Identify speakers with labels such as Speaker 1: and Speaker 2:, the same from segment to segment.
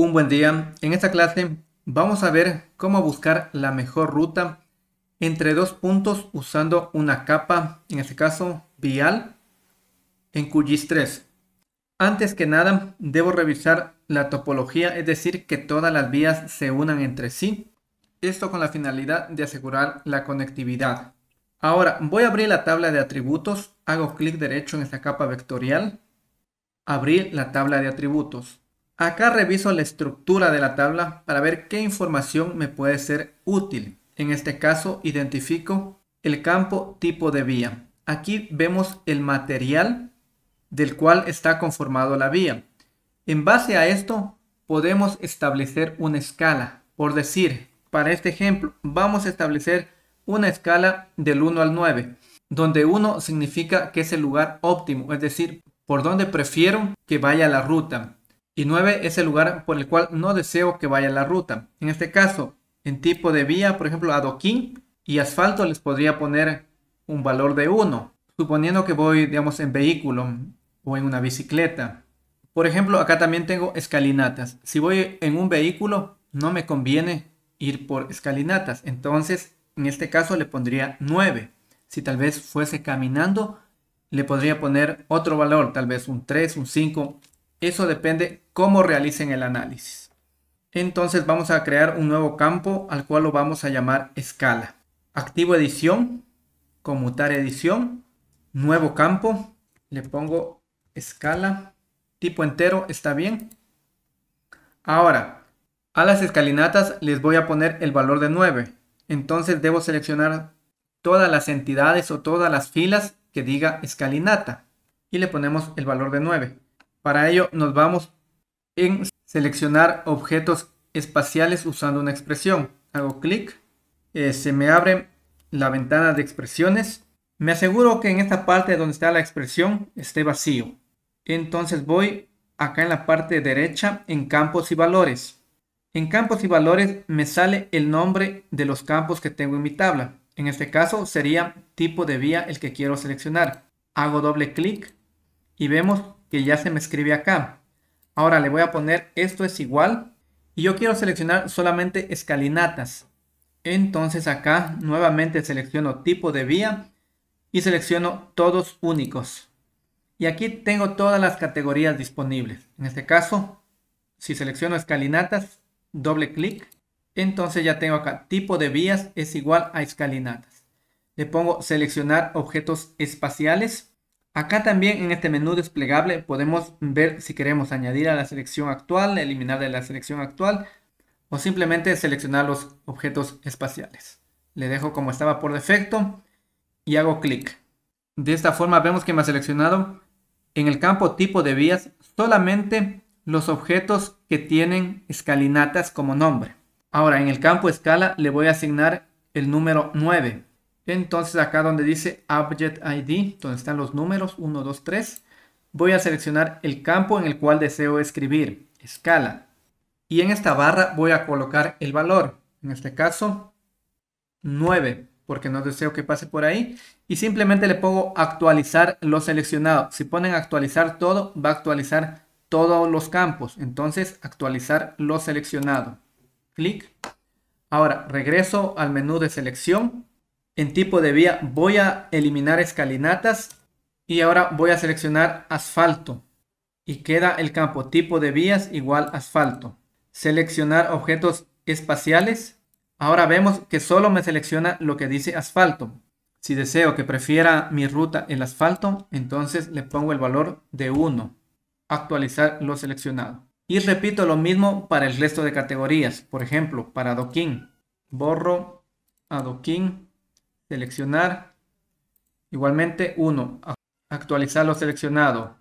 Speaker 1: Un buen día. En esta clase vamos a ver cómo buscar la mejor ruta entre dos puntos usando una capa, en este caso vial, en QGIS3. Antes que nada, debo revisar la topología, es decir, que todas las vías se unan entre sí. Esto con la finalidad de asegurar la conectividad. Ahora, voy a abrir la tabla de atributos, hago clic derecho en esta capa vectorial, abrir la tabla de atributos. Acá reviso la estructura de la tabla para ver qué información me puede ser útil. En este caso identifico el campo tipo de vía. Aquí vemos el material del cual está conformado la vía. En base a esto podemos establecer una escala. Por decir, para este ejemplo vamos a establecer una escala del 1 al 9, donde 1 significa que es el lugar óptimo, es decir, por donde prefiero que vaya la ruta y 9 es el lugar por el cual no deseo que vaya la ruta. En este caso, en tipo de vía, por ejemplo, adoquín y asfalto les podría poner un valor de 1, suponiendo que voy, digamos, en vehículo o en una bicicleta. Por ejemplo, acá también tengo escalinatas. Si voy en un vehículo, no me conviene ir por escalinatas. Entonces, en este caso le pondría 9. Si tal vez fuese caminando, le podría poner otro valor, tal vez un 3, un 5 eso depende cómo realicen el análisis. Entonces vamos a crear un nuevo campo al cual lo vamos a llamar escala. Activo edición, conmutar edición, nuevo campo, le pongo escala, tipo entero, está bien. Ahora, a las escalinatas les voy a poner el valor de 9. Entonces debo seleccionar todas las entidades o todas las filas que diga escalinata y le ponemos el valor de 9. Para ello nos vamos en seleccionar objetos espaciales usando una expresión. Hago clic, eh, se me abre la ventana de expresiones. Me aseguro que en esta parte donde está la expresión esté vacío. Entonces voy acá en la parte derecha en campos y valores. En campos y valores me sale el nombre de los campos que tengo en mi tabla. En este caso sería tipo de vía el que quiero seleccionar. Hago doble clic y vemos que ya se me escribe acá. Ahora le voy a poner esto es igual y yo quiero seleccionar solamente escalinatas. Entonces acá nuevamente selecciono tipo de vía y selecciono todos únicos. Y aquí tengo todas las categorías disponibles. En este caso, si selecciono escalinatas, doble clic. Entonces ya tengo acá tipo de vías es igual a escalinatas. Le pongo seleccionar objetos espaciales Acá también en este menú desplegable podemos ver si queremos añadir a la selección actual, eliminar de la selección actual o simplemente seleccionar los objetos espaciales. Le dejo como estaba por defecto y hago clic. De esta forma vemos que me ha seleccionado en el campo tipo de vías solamente los objetos que tienen escalinatas como nombre. Ahora en el campo escala le voy a asignar el número 9 entonces acá donde dice Object ID, donde están los números 1, 2, 3, voy a seleccionar el campo en el cual deseo escribir, escala. Y en esta barra voy a colocar el valor, en este caso 9, porque no deseo que pase por ahí. Y simplemente le pongo actualizar lo seleccionado. Si ponen actualizar todo, va a actualizar todos los campos. Entonces actualizar lo seleccionado. Clic. Ahora regreso al menú de selección en tipo de vía voy a eliminar escalinatas y ahora voy a seleccionar asfalto y queda el campo tipo de vías igual asfalto. Seleccionar objetos espaciales. Ahora vemos que solo me selecciona lo que dice asfalto. Si deseo que prefiera mi ruta el asfalto, entonces le pongo el valor de 1. Actualizar lo seleccionado. Y repito lo mismo para el resto de categorías. Por ejemplo, para adoquín. Borro adoquín seleccionar. Igualmente 1, actualizar lo seleccionado.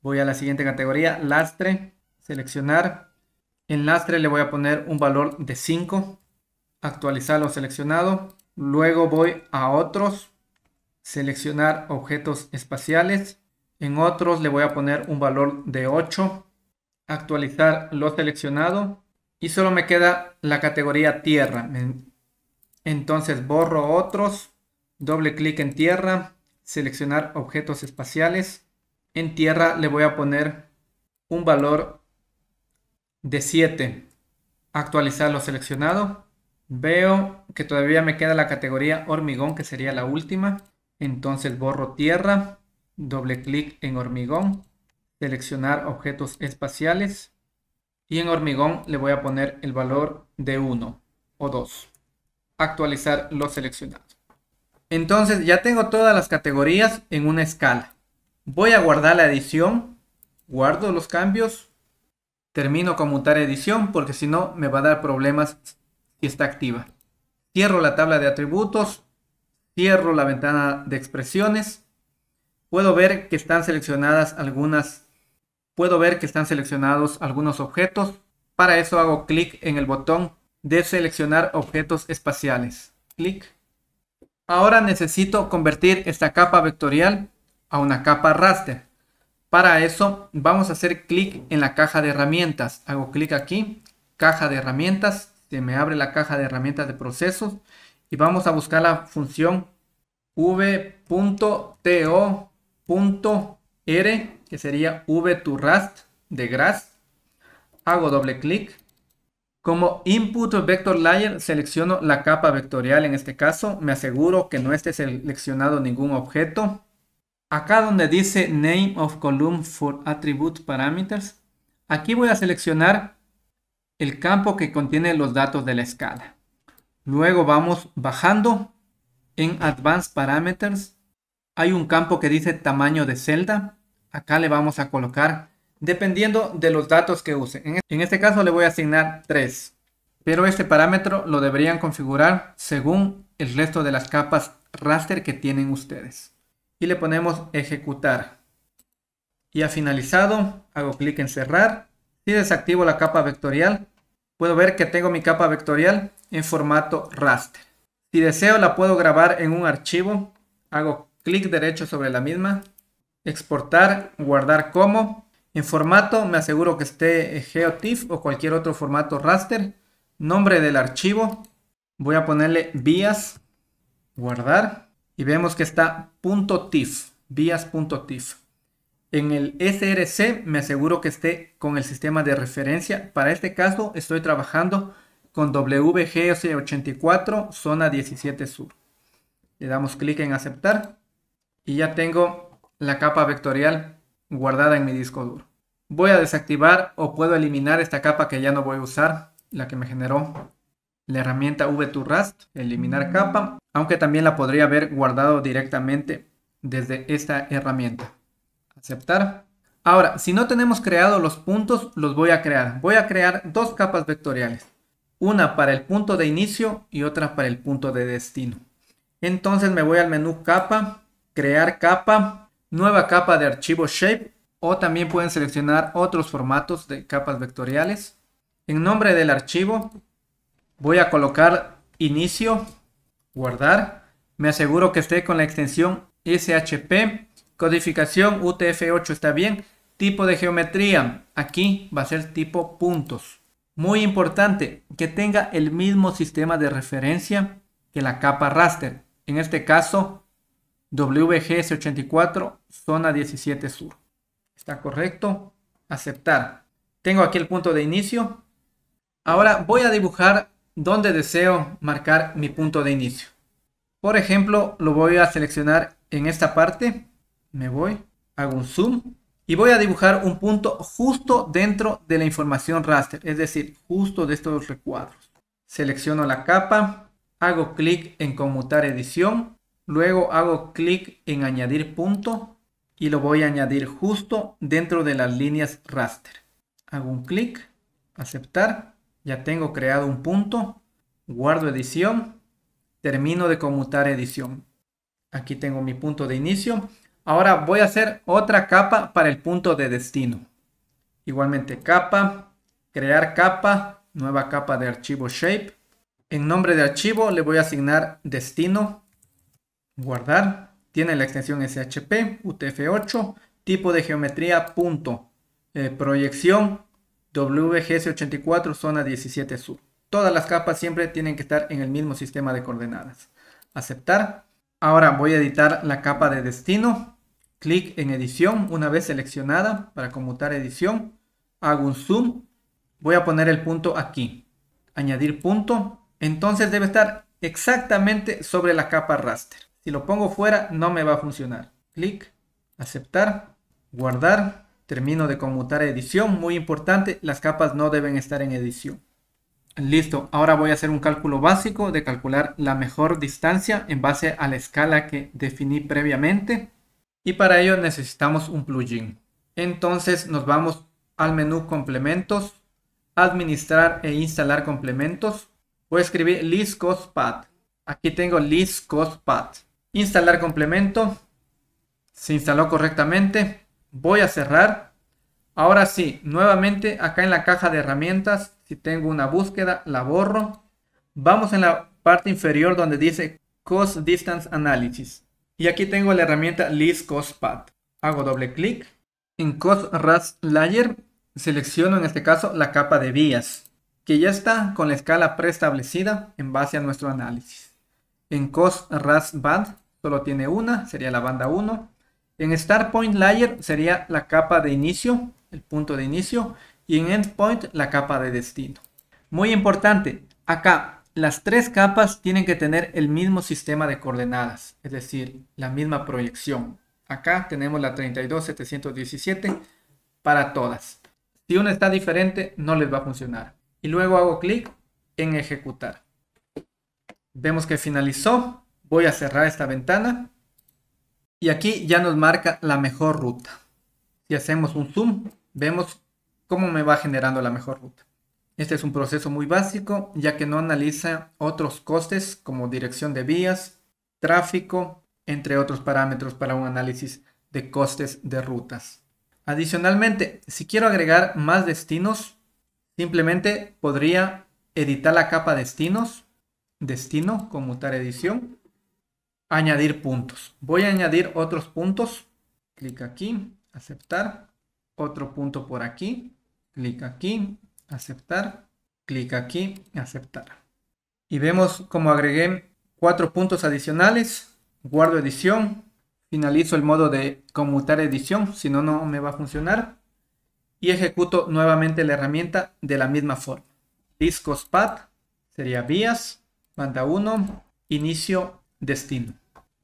Speaker 1: Voy a la siguiente categoría, lastre, seleccionar. En lastre le voy a poner un valor de 5, actualizar lo seleccionado. Luego voy a otros, seleccionar objetos espaciales. En otros le voy a poner un valor de 8, actualizar lo seleccionado. Y solo me queda la categoría tierra. Entonces borro otros, doble clic en tierra, seleccionar objetos espaciales. En tierra le voy a poner un valor de 7. Actualizar lo seleccionado. Veo que todavía me queda la categoría hormigón, que sería la última. Entonces borro tierra, doble clic en hormigón, seleccionar objetos espaciales y en hormigón le voy a poner el valor de 1 o 2 actualizar los seleccionados. Entonces ya tengo todas las categorías en una escala. Voy a guardar la edición, guardo los cambios, termino con mutar edición porque si no me va a dar problemas si está activa. Cierro la tabla de atributos, cierro la ventana de expresiones. Puedo ver que están seleccionadas algunas, puedo ver que están seleccionados algunos objetos. Para eso hago clic en el botón de seleccionar objetos espaciales. Clic. Ahora necesito convertir esta capa vectorial a una capa raster. Para eso vamos a hacer clic en la caja de herramientas. Hago clic aquí, caja de herramientas, se me abre la caja de herramientas de procesos y vamos a buscar la función v.to.r que sería v to rast de grass Hago doble clic como input vector layer selecciono la capa vectorial en este caso, me aseguro que no esté seleccionado ningún objeto. Acá donde dice name of column for attribute parameters, aquí voy a seleccionar el campo que contiene los datos de la escala. Luego vamos bajando en advanced parameters. Hay un campo que dice tamaño de celda. Acá le vamos a colocar dependiendo de los datos que use. En este caso le voy a asignar 3, pero este parámetro lo deberían configurar según el resto de las capas raster que tienen ustedes. Y le ponemos ejecutar. Y ha finalizado, hago clic en cerrar. Si desactivo la capa vectorial, puedo ver que tengo mi capa vectorial en formato raster. Si deseo la puedo grabar en un archivo, hago clic derecho sobre la misma, exportar, guardar como en formato me aseguro que esté eh, GeoTIFF o cualquier otro formato raster. Nombre del archivo. Voy a ponerle vías. Guardar. Y vemos que está .tif. Vías.tif. En el SRC me aseguro que esté con el sistema de referencia. Para este caso estoy trabajando con wgs 84 zona 17 sur. Le damos clic en aceptar y ya tengo la capa vectorial guardada en mi disco duro. Voy a desactivar o puedo eliminar esta capa que ya no voy a usar, la que me generó la herramienta v V2Rust. eliminar capa, aunque también la podría haber guardado directamente desde esta herramienta. Aceptar. Ahora, si no tenemos creados los puntos, los voy a crear. Voy a crear dos capas vectoriales. Una para el punto de inicio y otra para el punto de destino. Entonces me voy al menú capa, crear capa nueva capa de archivo shape o también pueden seleccionar otros formatos de capas vectoriales. En nombre del archivo voy a colocar inicio, guardar. Me aseguro que esté con la extensión SHP, codificación UTF-8 está bien. Tipo de geometría, aquí va a ser tipo puntos. Muy importante que tenga el mismo sistema de referencia que la capa raster. En este caso WGS84, zona 17 sur. Está correcto. Aceptar. Tengo aquí el punto de inicio. Ahora voy a dibujar donde deseo marcar mi punto de inicio. Por ejemplo, lo voy a seleccionar en esta parte. Me voy, hago un zoom y voy a dibujar un punto justo dentro de la información raster, es decir, justo de estos recuadros. Selecciono la capa, hago clic en conmutar edición Luego hago clic en añadir punto y lo voy a añadir justo dentro de las líneas raster. Hago un clic, aceptar, ya tengo creado un punto, guardo edición, termino de conmutar edición. Aquí tengo mi punto de inicio. Ahora voy a hacer otra capa para el punto de destino. Igualmente capa, crear capa, nueva capa de archivo shape. En nombre de archivo le voy a asignar destino Guardar. Tiene la extensión SHP, UTF-8, tipo de geometría punto, eh, proyección WGS84, zona 17 sur. Todas las capas siempre tienen que estar en el mismo sistema de coordenadas. Aceptar. Ahora voy a editar la capa de destino. Clic en edición una vez seleccionada para conmutar edición. Hago un zoom. Voy a poner el punto aquí. Añadir punto. Entonces debe estar exactamente sobre la capa raster. Si lo pongo fuera, no me va a funcionar. Clic, aceptar, guardar. Termino de conmutar edición. Muy importante, las capas no deben estar en edición. Listo, ahora voy a hacer un cálculo básico de calcular la mejor distancia en base a la escala que definí previamente. Y para ello necesitamos un plugin. Entonces nos vamos al menú complementos, administrar e instalar complementos. Voy a escribir list cost path. Aquí tengo list cost path. Instalar complemento. Se instaló correctamente. Voy a cerrar. Ahora sí, nuevamente acá en la caja de herramientas, si tengo una búsqueda, la borro. Vamos en la parte inferior donde dice Cost Distance Analysis. Y aquí tengo la herramienta List Cost Path. Hago doble clic. En Cost Rust Layer selecciono en este caso la capa de vías, que ya está con la escala preestablecida en base a nuestro análisis. En Cost Rust Band solo tiene una, sería la banda 1. En Start Point Layer sería la capa de inicio, el punto de inicio, y en Endpoint la capa de destino. Muy importante, acá las tres capas tienen que tener el mismo sistema de coordenadas, es decir, la misma proyección. Acá tenemos la 32717 para todas. Si una está diferente, no les va a funcionar. Y luego hago clic en ejecutar. Vemos que finalizó. Voy a cerrar esta ventana. Y aquí ya nos marca la mejor ruta. Si hacemos un zoom, vemos cómo me va generando la mejor ruta. Este es un proceso muy básico, ya que no analiza otros costes como dirección de vías, tráfico, entre otros parámetros para un análisis de costes de rutas. Adicionalmente, si quiero agregar más destinos, simplemente podría editar la capa destinos, destino, conmutar edición, añadir puntos. Voy a añadir otros puntos. Clic aquí, aceptar. Otro punto por aquí. Clic aquí, aceptar. Clic aquí, aceptar. Y vemos como agregué cuatro puntos adicionales. Guardo edición. Finalizo el modo de conmutar edición, si no, no me va a funcionar. Y ejecuto nuevamente la herramienta de la misma forma. Discos pad sería vías, banda 1, inicio, destino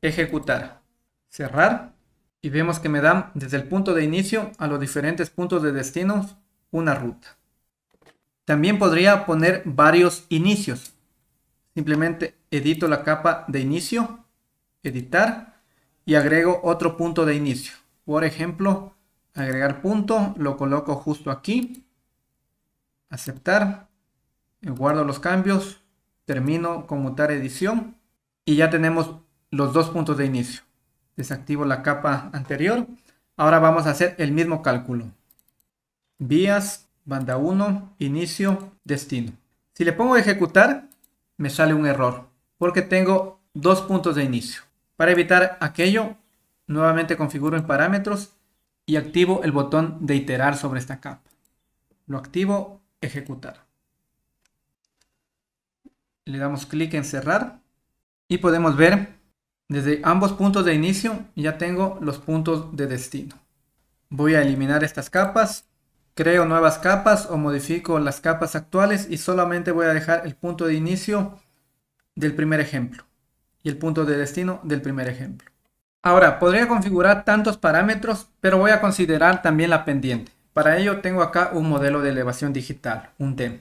Speaker 1: ejecutar, cerrar y vemos que me dan desde el punto de inicio a los diferentes puntos de destino una ruta. También podría poner varios inicios. Simplemente edito la capa de inicio, editar y agrego otro punto de inicio. Por ejemplo, agregar punto, lo coloco justo aquí, aceptar, guardo los cambios, termino mutar edición y ya tenemos los dos puntos de inicio. Desactivo la capa anterior. Ahora vamos a hacer el mismo cálculo. Vías, banda 1, inicio, destino. Si le pongo ejecutar, me sale un error porque tengo dos puntos de inicio. Para evitar aquello, nuevamente configuro en parámetros y activo el botón de iterar sobre esta capa. Lo activo, ejecutar. Le damos clic en cerrar y podemos ver desde ambos puntos de inicio ya tengo los puntos de destino. Voy a eliminar estas capas, creo nuevas capas o modifico las capas actuales y solamente voy a dejar el punto de inicio del primer ejemplo y el punto de destino del primer ejemplo. Ahora, podría configurar tantos parámetros, pero voy a considerar también la pendiente. Para ello tengo acá un modelo de elevación digital, un TEM.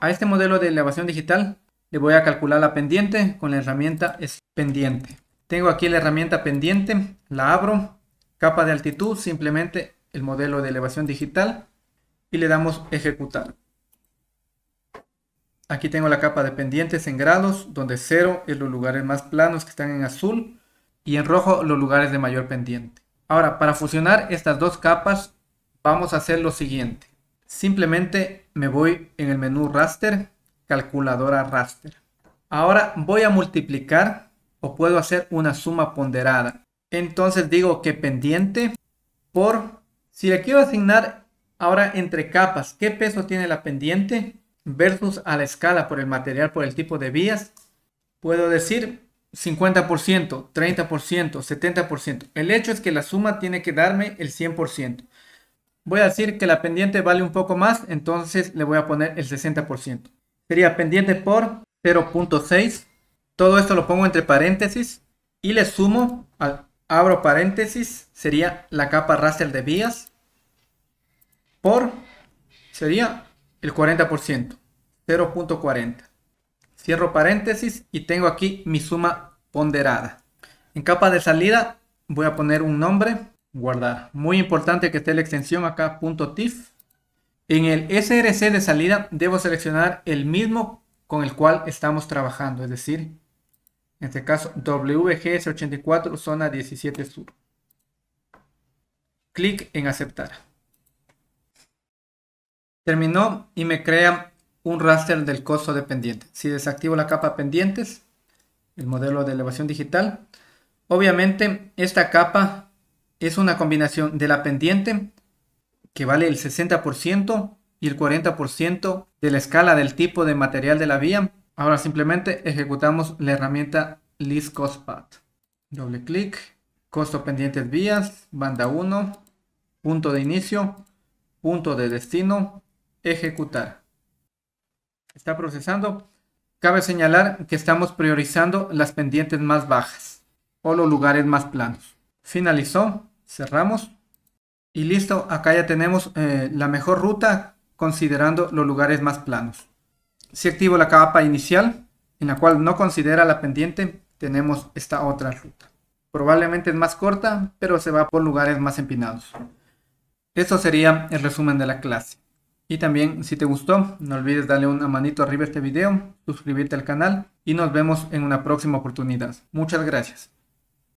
Speaker 1: A este modelo de elevación digital le voy a calcular la pendiente con la herramienta pendiente. Tengo aquí la herramienta pendiente, la abro, capa de altitud, simplemente el modelo de elevación digital y le damos ejecutar. Aquí tengo la capa de pendientes en grados, donde 0 es los lugares más planos que están en azul y en rojo los lugares de mayor pendiente. Ahora, para fusionar estas dos capas, vamos a hacer lo siguiente. Simplemente me voy en el menú raster, calculadora raster. Ahora voy a multiplicar o puedo hacer una suma ponderada. Entonces digo que pendiente por, si le quiero asignar ahora entre capas, ¿qué peso tiene la pendiente? Versus a la escala por el material, por el tipo de vías. Puedo decir 50%, 30%, 70%. El hecho es que la suma tiene que darme el 100%. Voy a decir que la pendiente vale un poco más, entonces le voy a poner el 60%. Sería pendiente por 0.6 todo esto lo pongo entre paréntesis y le sumo, abro paréntesis, sería la capa raster de vías por, sería el 40%, 0.40. Cierro paréntesis y tengo aquí mi suma ponderada. En capa de salida voy a poner un nombre, guardar. Muy importante que esté la extensión acá, .tif. En el SRC de salida debo seleccionar el mismo con el cual estamos trabajando, es decir, en este caso, WGS84, zona 17 sur. Clic en aceptar. Terminó y me crea un raster del costo de pendiente. Si desactivo la capa pendientes, el modelo de elevación digital, obviamente esta capa es una combinación de la pendiente, que vale el 60% y el 40% de la escala del tipo de material de la vía, Ahora simplemente ejecutamos la herramienta list cost path. Doble clic, costo pendientes vías, banda 1, punto de inicio, punto de destino, ejecutar. Está procesando. Cabe señalar que estamos priorizando las pendientes más bajas o los lugares más planos. Finalizó, cerramos y listo, acá ya tenemos eh, la mejor ruta considerando los lugares más planos. Si activo la capa inicial, en la cual no considera la pendiente, tenemos esta otra ruta. Probablemente es más corta, pero se va por lugares más empinados. Eso sería el resumen de la clase. Y también, si te gustó, no olvides darle una manito arriba a este video, suscribirte al canal y nos vemos en una próxima oportunidad. Muchas gracias.